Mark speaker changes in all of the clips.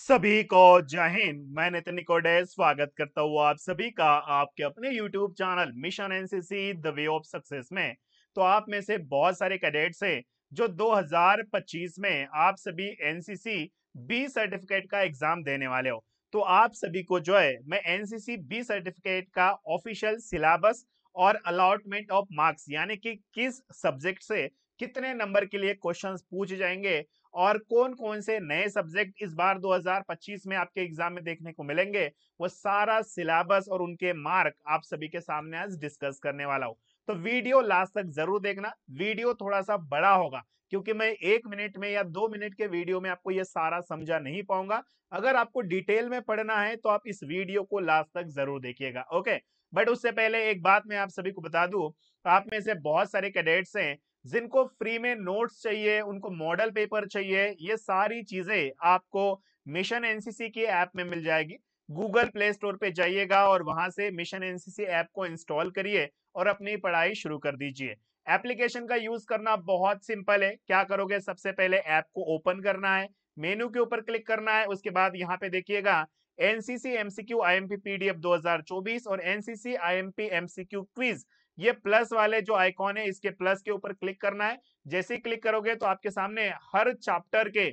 Speaker 1: सभी को जय हिंद मैं नितिन निकोडे स्वागत करता हूँ आप सभी का आपके अपने YouTube channel mission NCC the way of success में तो आप में से बहुत सारे कैडेट्स हैं जो 2025 में आप सभी एनसीसी बी सर्टिफिकेट का एग्जाम देने वाले हो तो आप सभी को जो है मैं एनसीसी बी सर्टिफिकेट का ऑफिशियल सिलेबस और अलॉटमेंट ऑफ मार्क्स यानी कि किस सब्जेक्ट से कितने नंबर के लिए क्वेश्चंस पूछे जाएंगे और कौन कौन से नए सब्जेक्ट इस बार 2025 में आपके एग्जाम में देखने को मिलेंगे वो सारा सिलेबस और उनके मार्क आप सभी के सामने आज डिस्कस करने वाला हूँ तो वीडियो लास्ट तक जरूर देखना वीडियो थोड़ा सा बड़ा होगा क्योंकि मैं एक मिनट में या दो मिनट के वीडियो में आपको ये सारा समझा नहीं पाऊंगा अगर आपको डिटेल में पढ़ना है तो आप इस वीडियो को लास्ट तक जरूर देखिएगा ओके बट उससे पहले एक बात मैं आप सभी को बता दू आप में से बहुत सारे कैडेट्स हैं जिनको फ्री में नोट्स चाहिए उनको मॉडल पेपर चाहिए ये सारी चीजें आपको मिशन एनसीसी के ऐप में मिल जाएगी गूगल प्ले स्टोर पे जाइएगा और वहां से मिशन एनसीसी ऐप को इंस्टॉल करिए और अपनी पढ़ाई शुरू कर दीजिए एप्लीकेशन का यूज करना बहुत सिंपल है क्या करोगे सबसे पहले ऐप को ओपन करना है मेनू के ऊपर क्लिक करना है उसके बाद यहाँ पे देखिएगा एनसीसी एमसीक्यू आईएमपी पीडीएफ दो और एनसीसी सी क्यू क्विज ये प्लस वाले जो आइकॉन है इसके प्लस के ऊपर क्लिक करना है जैसे ही क्लिक करोगे तो आपके सामने हर चैप्टर के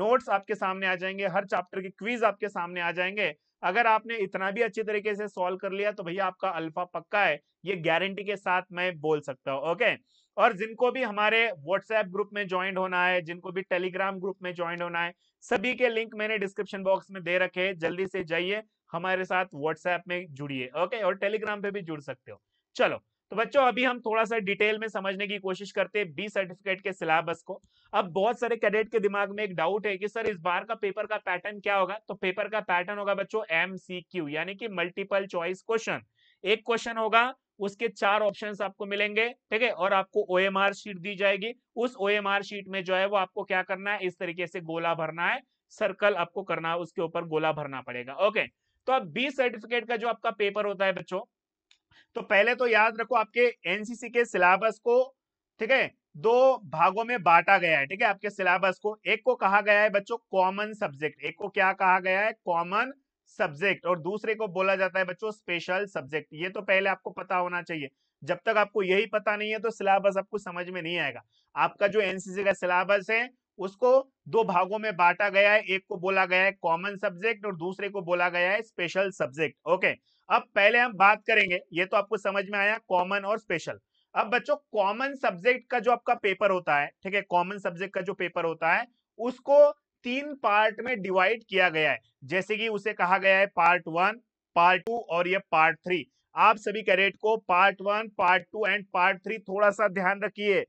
Speaker 1: नोट्स आपके सामने आ जाएंगे हर चैप्टर के क्वीज आपके सामने आ जाएंगे अगर आपने इतना भी अच्छी तरीके से सॉल्व कर लिया तो भैया आपका अल्फा पक्का है ये गारंटी के साथ मैं बोल सकता हूँ ओके और जिनको भी हमारे व्हाट्सएप ग्रुप में ज्वाइन होना है जिनको भी टेलीग्राम ग्रुप में ज्वाइन होना है सभी के लिंक मैंने डिस्क्रिप्शन बॉक्स में दे रखे है जल्दी से जाइए हमारे साथ व्हाट्सएप में जुड़िए ओके और टेलीग्राम पे भी जुड़ सकते हो चलो तो बच्चों अभी हम थोड़ा सा डिटेल में समझने की कोशिश करते हैं बी सर्टिफिकेट के सिलेबस को अब बहुत सारे कैडेट के दिमाग में एक डाउट है कि सर इस बार का पेपर का पैटर्न क्या होगा तो पेपर का पैटर्न होगा बच्चों एम सी क्यू यानी कि मल्टीपल चॉइस क्वेश्चन एक क्वेश्चन होगा उसके चार ऑप्शन आपको मिलेंगे ठीक है और आपको ओ शीट दी जाएगी उस ओएमआर शीट में जो है वो आपको क्या करना है इस तरीके से गोला भरना है सर्कल आपको करना है उसके ऊपर गोला भरना पड़ेगा ओके तो अब बी सर्टिफिकेट का जो आपका पेपर होता है बच्चों तो पहले तो याद रखो आपके एनसीसी के सिलेबस को ठीक है दो भागों में बांटा गया है ठीक है आपके सिलेबस को एक को कहा गया है बच्चों कॉमन सब्जेक्ट एक को क्या कहा गया है कॉमन सब्जेक्ट और दूसरे को बोला जाता है बच्चों स्पेशल सब्जेक्ट ये तो पहले आपको पता होना चाहिए जब तक आपको यही पता नहीं है तो सिलेबस आपको समझ में नहीं आएगा आपका जो एनसीसी का सिलेबस है उसको दो भागों में बांटा गया है एक को बोला गया है कॉमन सब्जेक्ट और दूसरे को बोला गया है स्पेशल सब्जेक्ट ओके अब पहले हम बात करेंगे ये तो आपको समझ में आया कॉमन और स्पेशल अब बच्चों कॉमन सब्जेक्ट का जो आपका पेपर होता है ठीक है कॉमन सब्जेक्ट का जो पेपर होता है उसको तीन पार्ट में डिवाइड किया गया है जैसे कि उसे कहा गया है पार्ट वन पार्ट टू और ये पार्ट थ्री आप सभी कैरेट को part one part two and part three थोड़ा सा ध्यान रखिए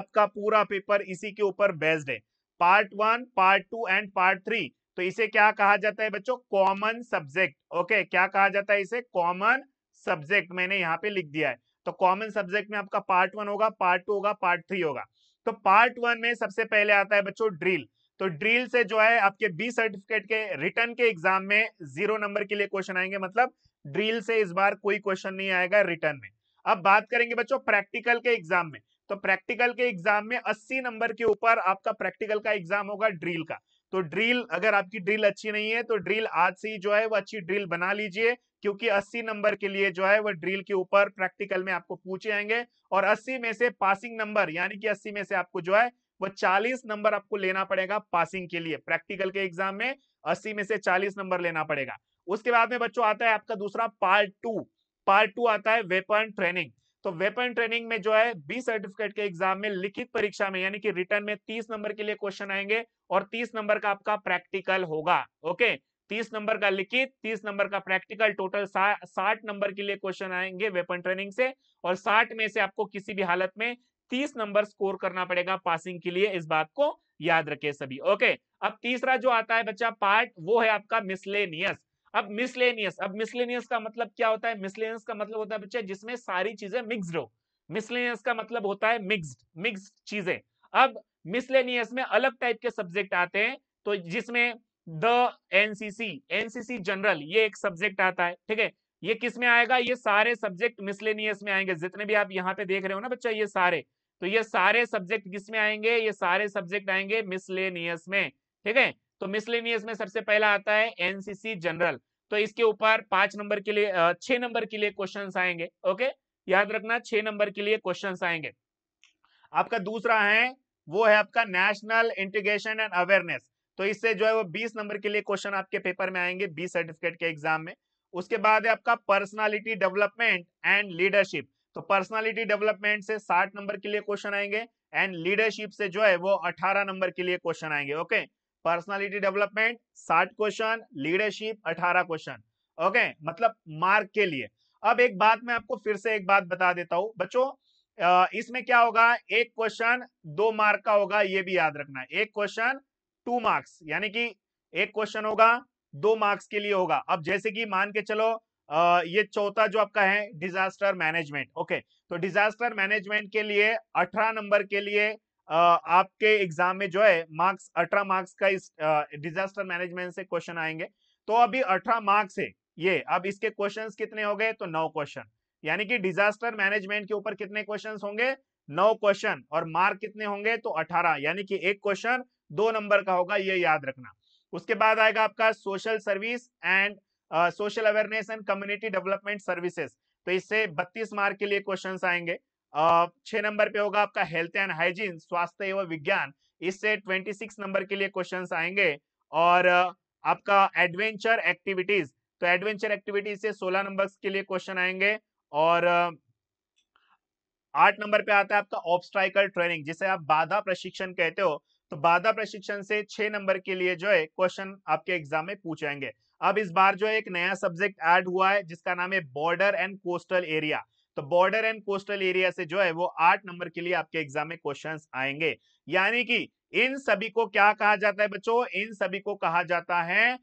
Speaker 1: आपका पूरा पेपर इसी के ऊपर बेस्ड है part one part two and part three तो इसे क्या कहा जाता है बच्चों कॉमन सब्जेक्ट ओके क्या कहा जाता है इसे कॉमन सब्जेक्ट मैंने यहाँ पे लिख दिया है तो कॉमन सब्जेक्ट में आपका पार्ट वन होगा पार्ट टू होगा पार्ट थ्री होगा तो पार्ट वन में सबसे पहले आता है बच्चों ड्रिल तो ड्रिल से जो है आपके बी सर्टिफिकेट के रिटर्न के एग्जाम में जीरो नंबर के लिए क्वेश्चन आएंगे मतलब ड्रिल से इस बार कोई क्वेश्चन नहीं आएगा रिटर्न में अब बात करेंगे बच्चों प्रैक्टिकल के एग्जाम में तो प्रैक्टिकल के एग्जाम में 80 नंबर के ऊपर आपका प्रैक्टिकल का एग्जाम होगा ड्रिल का तो ड्रिल अगर आपकी ड्रिल अच्छी नहीं है तो ड्रिल आज से ही जो है वो अच्छी ड्रिल बना लीजिए क्योंकि 80 नंबर के लिए जो है वो ड्रिल के ऊपर प्रैक्टिकल में आपको पूछे आएंगे और 80 में से पासिंग नंबर यानी कि 80 में से आपको जो है वो 40 नंबर आपको लेना पड़ेगा पासिंग के लिए प्रैक्टिकल के एग्जाम में 80 में से 40 नंबर लेना पड़ेगा उसके बाद में बच्चों आता है आपका दूसरा पार्ट टू पार्ट टू आता है वेपन ट्रेनिंग तो वेपन ट्रेनिंग में जो है बी सर्टिफिकेट के एग्जाम में लिखित परीक्षा में यानी कि रिटर्न में तीस नंबर के लिए क्वेश्चन आएंगे और तीस नंबर का आपका प्रैक्टिकल होगा ओके तीस नंबर का लिखित तीस नंबर का प्रैक्टिकल टोटल साठ नंबर के लिए क्वेश्चन आएंगे वेपन ट्रेनिंग से और साठ में से आपको किसी भी हालत में तीस नंबर स्कोर करना पड़ेगा पासिंग के लिए इस बात को याद रखे सभी ओके अब तीसरा जो आता है बच्चा पार्ट वो है आपका मिसलेनियस अब मिसलेनियस अब मिसलेनियस का मतलब क्या होता है मिसलेनियस का मतलब होता है बच्चे जिसमें सारी चीजें मिक्सड हो मिसलेनियस का मतलब होता है मिक्सड मिक्स चीजें अब मिसलेनियस में अलग टाइप के सब्जेक्ट आते हैं तो जिसमें द एनसीसी एनसीसी जनरल ये एक सब्जेक्ट आता है ठीक है ये किस में आएगा ये सारे सब्जेक्ट मिसलेनियस में आएंगे जितने भी आप यहाँ पे देख रहे हो ना बच्चा ये सारे तो ये सारे सब्जेक्ट किस में आएंगे ये सारे सब्जेक्ट आएंगे मिसलेनियस में ठीक है तो मिसलेनियस में सबसे पहला आता है एनसीसी जनरल तो इसके ऊपर पांच नंबर के लिए छह नंबर के लिए क्वेश्चन आएंगे ओके याद रखना छह नंबर के लिए क्वेश्चन आएंगे आपका दूसरा है वो है आपका नेशनल इंटीग्रेशन एंड अवेयरनेस तो इससे जो है वो 20 नंबर के लिए क्वेश्चन आपके पेपर में आएंगे 20 सर्टिफिकेट के एग्जाम में उसके बाद है आपका पर्सनालिटी डेवलपमेंट एंड लीडरशिप तो पर्सनालिटी डेवलपमेंट से 60 नंबर के लिए क्वेश्चन आएंगे एंड लीडरशिप से जो है वो 18 नंबर के लिए क्वेश्चन आएंगे ओके पर्सनालिटी डेवलपमेंट साठ क्वेश्चन लीडरशिप अठारह क्वेश्चन ओके मतलब मार्क के लिए अब एक बात मैं आपको फिर से एक बात बता देता हूं बच्चों इसमें क्या होगा एक क्वेश्चन दो मार्क का होगा ये भी याद रखना है एक क्वेश्चन टू मार्क्स यानी कि एक क्वेश्चन होगा दो मार्क्स के लिए होगा अब जैसे कि मान के चलो आ, ये चौथा जो आपका है डिजास्टर मैनेजमेंट ओके तो डिजास्टर मैनेजमेंट के लिए अठारह नंबर के लिए आपके एग्जाम में जो है मार्क्स अठारह मार्क्स का इस डिजास्टर मैनेजमेंट से क्वेश्चन आएंगे तो अभी अठारह मार्क्स है ये अब इसके क्वेश्चंस कितने हो गए तो नौ क्वेश्चन यानी कि डिजास्टर मैनेजमेंट के ऊपर कितने क्वेश्चंस होंगे नौ क्वेश्चन और मार्क कितने होंगे तो अठारह यानी कि एक क्वेश्चन दो नंबर का होगा ये याद रखना उसके बाद आएगा आपका social service and social awareness and community development services तो इससे बत्तीस मार्क के लिए क्वेश्चन आएंगे छह नंबर पे होगा आपका हेल्थ एंड हाइजीन स्वास्थ्य एवं विज्ञान इससे ट्वेंटी सिक्स नंबर के लिए क्वेश्चन आएंगे और आपका एडवेंचर एक्टिविटीज तो एडवेंचर एक्टिविटीज से सोलह नंबर के लिए क्वेश्चन आएंगे और आठ नंबर पे आता है आपका ऑब्स्ट्राइकल ट्रेनिंग जिसे आप बाधा प्रशिक्षण कहते हो तो बाधा प्रशिक्षण से छह नंबर के लिए जो है क्वेश्चन आपके एग्जाम में पूछेंगे अब इस बार जो है एक नया सब्जेक्ट ऐड हुआ है जिसका नाम है बॉर्डर एंड कोस्टल एरिया तो बॉर्डर एंड कोस्टल एरिया से जो है वो आठ नंबर के लिए आपके एग्जाम में क्वेश्चंस आएंगे यानी कि इन सभी को क्या कहा जाता है बच्चों इन सभी को कहा जाता है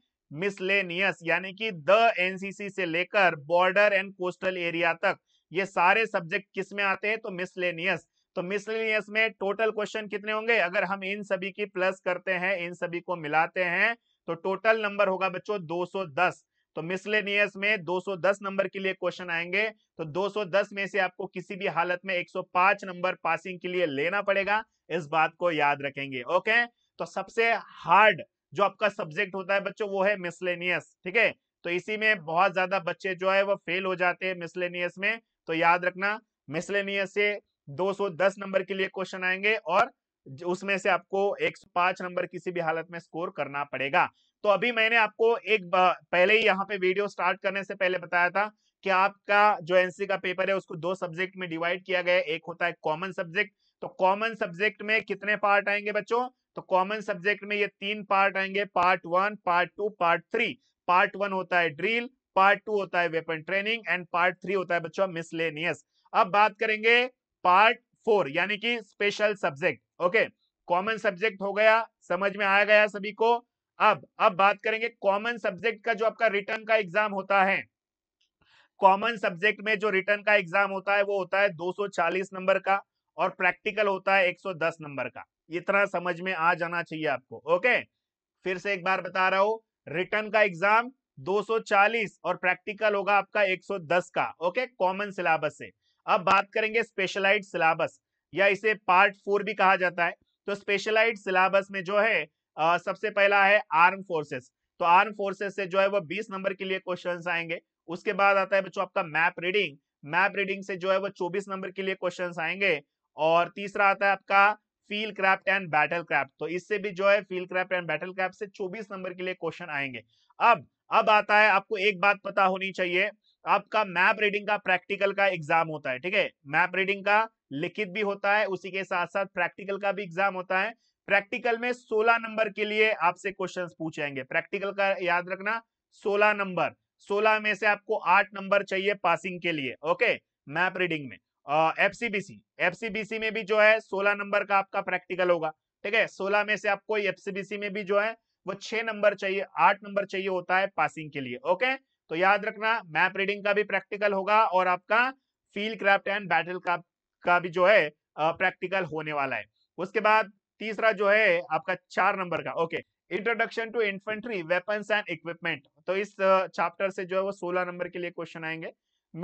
Speaker 1: मिसलेनियस यानी कि द एनसीसी से लेकर बॉर्डर एंड कोस्टल एरिया तक ये सारे सब्जेक्ट किस में आते हैं तो मिसलेनियस तो मिसलेनियस में टोटल क्वेश्चन कितने होंगे अगर हम इन सभी की प्लस करते हैं इन सभी को मिलाते हैं तो टोटल नंबर होगा बच्चों 210 तो मिसलेनियस में 210 नंबर के लिए क्वेश्चन आएंगे तो 210 में से आपको किसी भी हालत में 105 नंबर पासिंग के लिए लेना पड़ेगा इस बात को याद रखेंगे ओके तो सबसे हार्ड जो आपका सब्जेक्ट होता है बच्चों वो है मिसलेनियस ठीक है तो इसी में बहुत ज्यादा बच्चे जो है वो फेल हो जाते हैं मिसलेनियस में तो याद रखना मिसलेनियस से 210 नंबर के लिए क्वेश्चन आएंगे और उसमें से आपको 105 नंबर किसी भी हालत में स्कोर करना पड़ेगा तो अभी मैंने आपको एक पहले ही यहाँ पे वीडियो स्टार्ट करने से पहले बताया था कि आपका जो एनसी का पेपर है उसको दो सब्जेक्ट में डिवाइड किया गया एक होता है कॉमन सब्जेक्ट तो कॉमन सब्जेक्ट में कितने पार्ट आएंगे बच्चों तो कॉमन सब्जेक्ट में ये तीन पार्ट आएंगे part one part two part three part one होता है ड्रिल पार्ट टू होता है weapon training and part three होता है बच्चों मिसलेनियस अब बात करेंगे पार्ट फोर यानी कि special subject okay common subject हो गया समझ में आया गया सभी को अब अब बात करेंगे कॉमन सब्जेक्ट का जो आपका रिटर्न का एग्जाम होता है कॉमन सब्जेक्ट में जो रिटर्न का एग्जाम होता है वो होता है 240 नंबर का और प्रैक्टिकल होता है 110 नंबर का इतना समझ में आ जाना चाहिए आपको ओके फिर से एक बार बता रहा हूँ रिटर्न का एग्जाम 240 और प्रैक्टिकल होगा आपका 110 का ओके कॉमन सिलेबस से अब बात करेंगे स्पेशलाइज सिलेबस या इसे पार्ट फोर भी कहा जाता है तो स्पेशलाइज सिलेबस में जो है आ, सबसे पहला है आर्म फोर्सेस तो आर्म फोर्सेस से जो है वो 20 नंबर के लिए क्वेश्चन आएंगे उसके बाद आता है बच्चों आपका मैप रीडिंग मैप रीडिंग से जो है वो 24 नंबर के लिए क्वेश्चन आएंगे और तीसरा आता है आपका field craft and battle craft तो इससे भी जो है field craft and battle craft से 24 नंबर के लिए क्वेश्चन आएंगे अब अब आता है आपको एक बात पता होनी चाहिए आपका मैप रीडिंग का प्रैक्टिकल का एग्जाम होता है ठीक है मैप रीडिंग का लिखित भी होता है उसी के साथ साथ प्रैक्टिकल का भी एग्जाम होता है प्रैक्टिकल में 16 नंबर के लिए आपसे क्वेश्चंस पूछेंगे प्रैक्टिकल का याद रखना 16 नंबर 16 में से आपको 8 नंबर चाहिए पासिंग के लिए ओके मैप रीडिंग में एफसीबीसी एफसीबीसी में भी जो है 16 नंबर का आपका प्रैक्टिकल होगा ठीक है 16 में से आपको एफसीबीसी में भी जो है वो छह नंबर चाहिए आठ नंबर चाहिए होता है पासिंग के लिए ओके तो याद रखना मैप रीडिंग का भी प्रैक्टिकल होगा और आपका फील्ड क्राफ्ट एंड बैटल का भी जो है प्रैक्टिकल होने वाला है उसके बाद तीसरा जो है आपका चार नंबर का okay introduction to infantry weapons and equipment तो इस चैप्टर से जो है वो सोलह नंबर के लिए क्वेश्चन आएंगे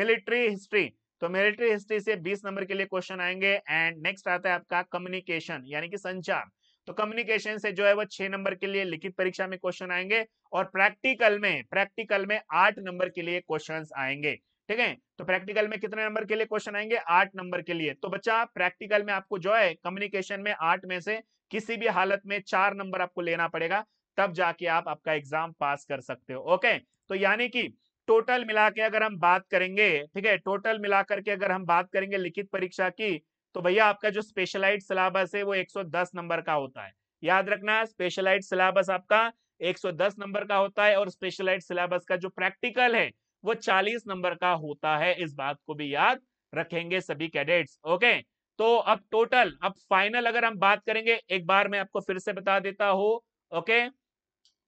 Speaker 1: मिलिट्री हिस्ट्री तो मिलिट्री हिस्ट्री से बीस नंबर के लिए क्वेश्चन आएंगे एंड नेक्स्ट आता है आपका कम्युनिकेशन यानी कि संचार तो कम्युनिकेशन से जो है वो छह नंबर के लिए लिखित परीक्षा में क्वेश्चन आएंगे और प्रैक्टिकल में प्रैक्टिकल में आठ नंबर के लिए क्वेश्चन आएंगे ठीक है तो प्रैक्टिकल में कितने नंबर के लिए क्वेश्चन आएंगे आठ नंबर के लिए तो बच्चा प्रैक्टिकल में आपको जो है कम्युनिकेशन में आठ में से किसी भी हालत में चार नंबर आपको लेना पड़ेगा तब जाके आप आपका एग्जाम पास कर सकते हो ओके तो यानी कि टोटल मिला के अगर हम बात करेंगे ठीक है टोटल मिलाकर के अगर हम बात करेंगे लिखित परीक्षा की तो भैया आपका जो स्पेशलाइट सिलेबस है वो 110 नंबर का होता है याद रखना स्पेशलाइट सिलेबस आपका 110 नंबर का होता है और स्पेशलाइट सिलेबस का जो प्रैक्टिकल है वो 40 नंबर का होता है इस बात को भी याद रखेंगे सभी कैडेट्स ओके तो अब टोटल अब फाइनल अगर हम बात करेंगे एक बार मैं आपको फिर से बता देता हूं ओके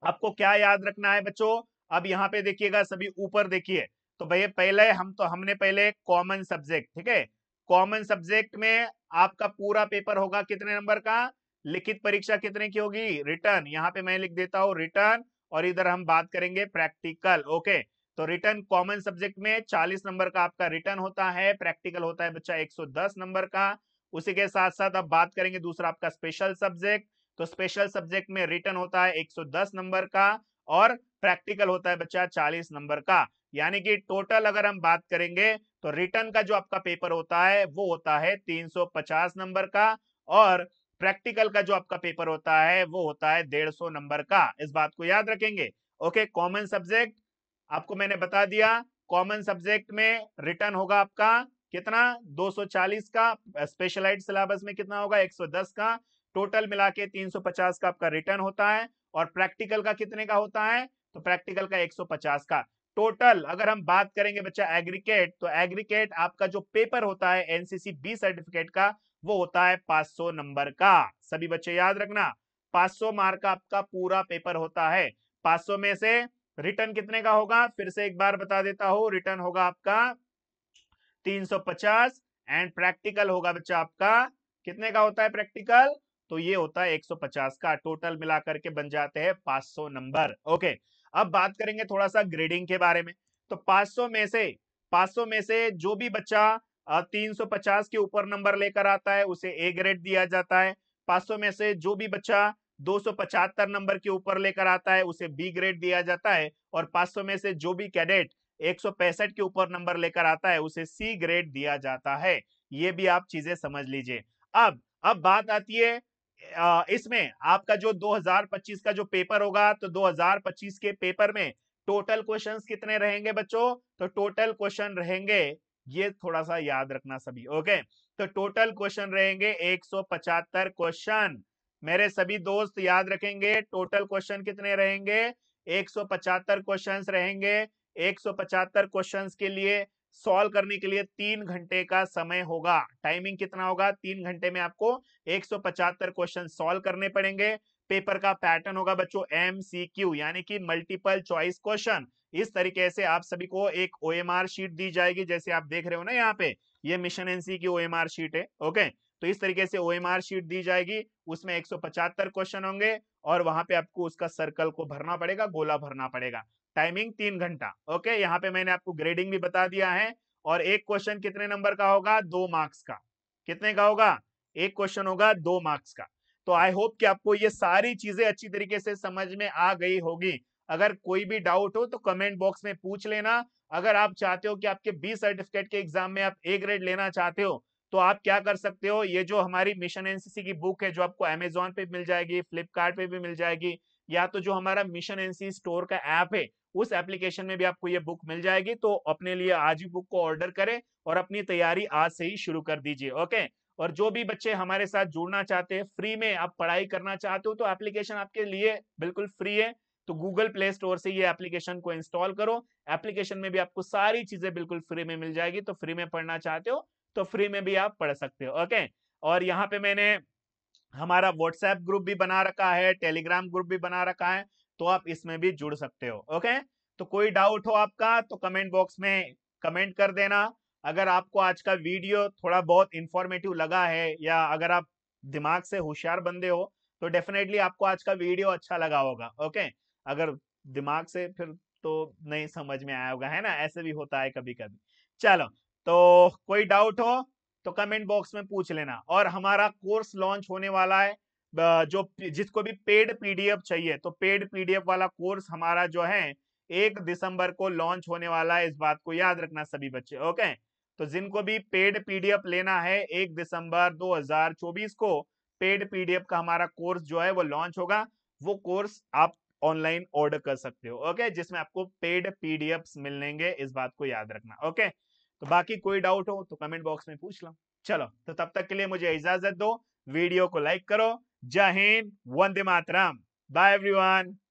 Speaker 1: आपको क्या याद रखना है बच्चों अब यहाँ पे देखिएगा सभी ऊपर देखिए तो भैया पहले हम तो हमने पहले कॉमन सब्जेक्ट ठीक है कॉमन सब्जेक्ट में आपका पूरा पेपर होगा कितने नंबर का लिखित परीक्षा कितने की होगी रिटर्न यहाँ पे मैं लिख देता हूँ रिटर्न और इधर हम बात करेंगे प्रैक्टिकल ओके तो रिटर्न कॉमन सब्जेक्ट में 40 नंबर का आपका रिटर्न होता है प्रैक्टिकल होता है बच्चा 110 नंबर का उसी के साथ साथ अब बात करेंगे दूसरा आपका स्पेशल सब्जेक्ट तो स्पेशल सब्जेक्ट में रिटर्न होता है 110 नंबर का और प्रैक्टिकल होता है बच्चा 40 नंबर का यानी कि टोटल अगर हम बात करेंगे तो रिटर्न का जो आपका पेपर होता है वो होता है 350 नंबर का और प्रैक्टिकल का जो आपका पेपर होता है वो होता है 150 नंबर का इस बात को याद रखेंगे ओके कॉमन सब्जेक्ट आपको मैंने बता दिया कॉमन सब्जेक्ट में रिटर्न होगा आपका कितना 240 का स्पेशलाइज सिलेबस में कितना होगा 110 का टोटल मिला के पचास का आपका रिटर्न होता है और प्रैक्टिकल का कितने का होता है तो प्रैक्टिकल का 150 का टोटल अगर हम बात करेंगे बच्चा एग्रीकेट तो एग्रीकेट आपका जो पेपर होता है एनसीसी बी सर्टिफिकेट का वो होता है 500 नंबर का सभी बच्चे याद रखना 500 मार्क का आपका पूरा पेपर होता है 500 में से रिटर्न कितने का होगा फिर से एक बार बता देता हूं रिटर्न होगा आपका 350 एंड प्रैक्टिकल होगा बच्चा आपका कितने का होता है प्रैक्टिकल तो ये होता है 150 का टोटल मिलाकर के बन जाते हैं 500 नंबर ओके okay. अब बात करेंगे थोड़ा सा ग्रेडिंग के बारे में तो 500 में से 500 में से जो भी बच्चा 350 के ऊपर नंबर लेकर आता है उसे ए ग्रेड दिया जाता है 500 में से जो भी बच्चा दो नंबर के ऊपर लेकर आता है उसे बी ग्रेड दिया जाता है और पांच में से जो भी कैडेट एक के ऊपर नंबर लेकर आता है उसे सी ग्रेड दिया जाता है ये भी आप चीजें समझ लीजिए अब अब बात आती है इसमें आपका जो 2025 का जो पेपर होगा तो 2025 के पेपर में टोटल क्वेश्चंस कितने रहेंगे बच्चों तो टोटल क्वेश्चन रहेंगे ये थोड़ा सा याद रखना सभी ओके तो टोटल क्वेश्चन रहेंगे एक क्वेश्चन मेरे सभी दोस्त याद रखेंगे टोटल क्वेश्चन कितने रहेंगे एक क्वेश्चंस रहेंगे एक क्वेश्चंस के लिए सॉल्व करने के लिए तीन घंटे का समय होगा टाइमिंग कितना होगा तीन घंटे में आपको एक क्वेश्चन सॉल्व करने पड़ेंगे पेपर का पैटर्न होगा बच्चों एम सी क्यू यानी कि मल्टीपल चॉइस क्वेश्चन इस तरीके से आप सभी को एक ओ एम आर शीट दी जाएगी जैसे आप देख रहे हो ना यहाँ पे ये मिशन एनसी की O M R sheet okay ओके तो इस तरीके से ओ एम आर शीट दी जाएगी उसमें एक क्वेश्चन होंगे और वहां पे आपको उसका सर्कल को भरना पड़ेगा गोला भरना पड़ेगा टाइमिंग तीन घंटा ओके यहाँ पे मैंने आपको ग्रेडिंग भी बता दिया है और एक क्वेश्चन कितने नंबर का होगा दो मार्क्स का कितने का होगा एक क्वेश्चन होगा दो मार्क्स का तो आई होप कि आपको ये सारी चीजें अच्छी तरीके से समझ में आ गई होगी अगर कोई भी डाउट हो तो कमेंट बॉक्स में पूछ लेना अगर आप चाहते हो कि आपके बी सर्टिफिकेट के एग्जाम में आप ए ग्रेड लेना चाहते हो तो आप क्या कर सकते हो ये जो हमारी मिशन एनसीसी की बुक है जो आपको अमेजोन पे मिल जाएगी फ्लिपकार्ट पे भी मिल जाएगी या तो जो हमारा मिशन एनसी स्टोर का ऐप है उस एप्लीकेशन में भी आपको ये बुक मिल जाएगी तो अपने लिए आज ही बुक को ऑर्डर करें और अपनी तैयारी आज से ही शुरू कर दीजिए ओके और जो भी बच्चे हमारे साथ जुड़ना चाहते हैं फ्री में आप पढ़ाई करना चाहते हो तो एप्लीकेशन आपके लिए बिल्कुल फ्री है तो गूगल प्ले स्टोर से ये एप्लीकेशन को इंस्टॉल करो एप्लीकेशन में भी आपको सारी चीजें बिल्कुल फ्री में मिल जाएगी तो फ्री में पढ़ना चाहते हो तो फ्री में भी आप पढ़ सकते हो ओके और यहाँ पे मैंने हमारा व्हाट्सएप ग्रुप भी बना रखा है टेलीग्राम ग्रुप भी बना रखा है तो आप इसमें भी जुड़ सकते हो ओके तो कोई डाउट हो आपका तो कमेंट बॉक्स में कमेंट कर देना अगर आपको आज का वीडियो थोड़ा बहुत इंफॉर्मेटिव लगा है या अगर आप दिमाग से होशियार बंदे हो तो डेफिनेटली आपको आज का वीडियो अच्छा लगा होगा ओके अगर दिमाग से फिर तो नहीं समझ में आया होगा है ना ऐसे भी होता है कभी कभी चलो तो कोई डाउट हो तो कमेंट बॉक्स में पूछ लेना और हमारा कोर्स लॉन्च होने वाला है जो जिसको भी पेड पीडीएफ चाहिए तो पेड पीडीएफ वाला कोर्स हमारा जो है एक दिसंबर को लॉन्च होने वाला है इस बात को याद रखना सभी बच्चे ओके तो जिनको भी पेड पीडीएफ लेना है एक दिसंबर 2024 को पेड पीडीएफ का हमारा कोर्स जो है वो लॉन्च होगा वो कोर्स आप ऑनलाइन ऑर्डर कर सकते हो ओके जिसमें आपको पेड पीडीएफ मिलेंगे इस बात को याद रखना ओके तो बाकी कोई डाउट हो तो कमेंट बॉक्स में पूछ लो चलो तो तब तक के लिए मुझे इजाजत दो वीडियो को लाइक करो जय हिंद वंदे मातराम बाय एवरीवन